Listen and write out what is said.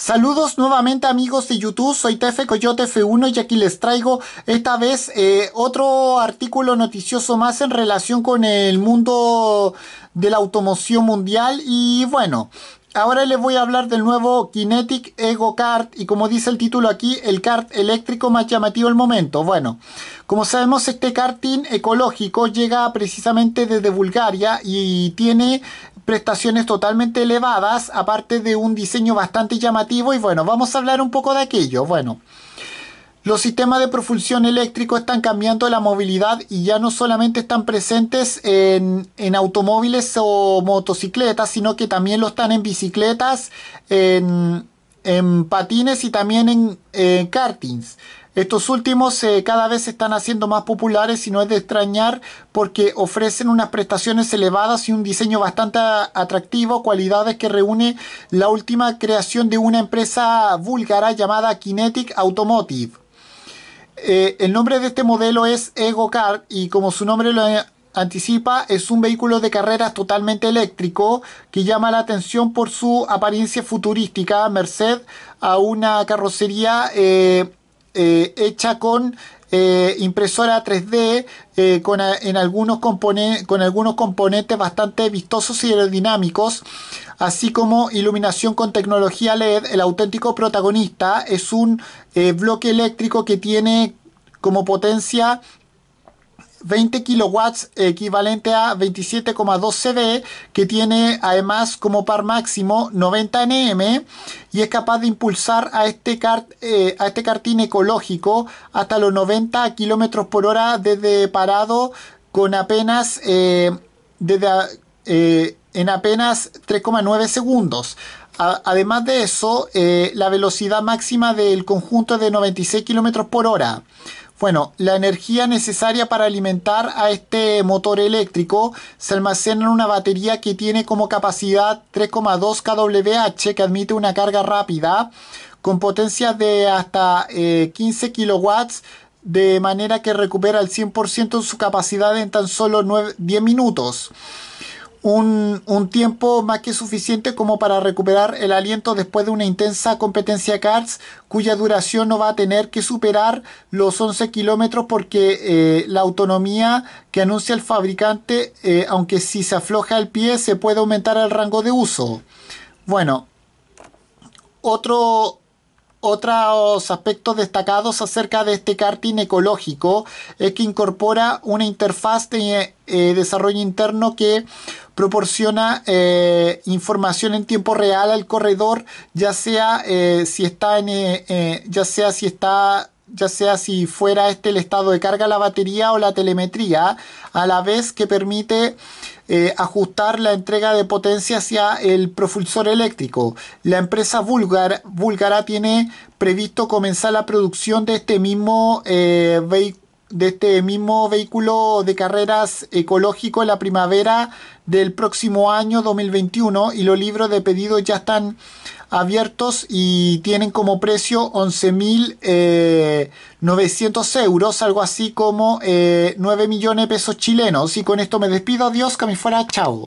Saludos nuevamente amigos de YouTube, soy Tefe Coyote F1 y aquí les traigo esta vez eh, otro artículo noticioso más en relación con el mundo de la automoción mundial y bueno, Ahora les voy a hablar del nuevo Kinetic Ego Kart y como dice el título aquí, el kart eléctrico más llamativo del momento. Bueno, como sabemos este karting ecológico llega precisamente desde Bulgaria y tiene prestaciones totalmente elevadas, aparte de un diseño bastante llamativo y bueno, vamos a hablar un poco de aquello. Bueno, los sistemas de propulsión eléctrico están cambiando la movilidad y ya no solamente están presentes en, en automóviles o motocicletas, sino que también lo están en bicicletas, en en patines y también en eh, kartings. Estos últimos eh, cada vez se están haciendo más populares y no es de extrañar porque ofrecen unas prestaciones elevadas y un diseño bastante atractivo, cualidades que reúne la última creación de una empresa búlgara llamada Kinetic Automotive. Eh, el nombre de este modelo es Ego Card y como su nombre lo anticipa es un vehículo de carreras totalmente eléctrico que llama la atención por su apariencia futurística, merced a una carrocería eh, eh, hecha con eh, impresora 3D con, en algunos con algunos componentes bastante vistosos y aerodinámicos, así como iluminación con tecnología LED. El auténtico protagonista es un bloque eléctrico que tiene como potencia 20 kilowatts equivalente a 27,2 CV que tiene además como par máximo 90 Nm y es capaz de impulsar a este, cartín eh, a este ecológico hasta los 90 km por hora desde parado con apenas eh, desde, eh, en apenas 3,9 segundos además de eso, la velocidad máxima del conjunto es de 96 km por hora. Bueno, la energía necesaria para alimentar a este motor eléctrico se almacena en una batería que tiene como capacidad 3,2 kWh que admite una carga rápida con potencia de hasta 15 eh, kilowatts de manera que recupera el 100% de su capacidad en tan solo 10 minutos un, tiempo más que suficiente como para recuperar el aliento después de una intensa competencia karts cuya duración no va a tener que superar los 11 kilómetros porque eh, la autonomía que anuncia el fabricante, eh, aunque si se afloja el pie, se puede aumentar el rango de uso. Bueno, otro, otros aspectos destacados acerca de este karting ecológico es que incorpora una interfaz de eh, desarrollo interno que proporciona eh, información en tiempo real al corredor, ya sea eh, si está eh, ya sea si está ya sea si fuera este el estado de carga, la batería o la telemetría, a la vez que permite ajustar la entrega de potencia hacia el propulsor eléctrico. La empresa búlgara tiene previsto comenzar la producción de este mismo vehículo de este mismo vehículo de carreras ecológico la primavera del próximo año 2021 y los libros de pedido ya están abiertos y tienen como precio 11.900 eh, euros, algo así como 9 eh, millones de pesos chilenos. Y con esto me despido, adiós, que me fuera, chao.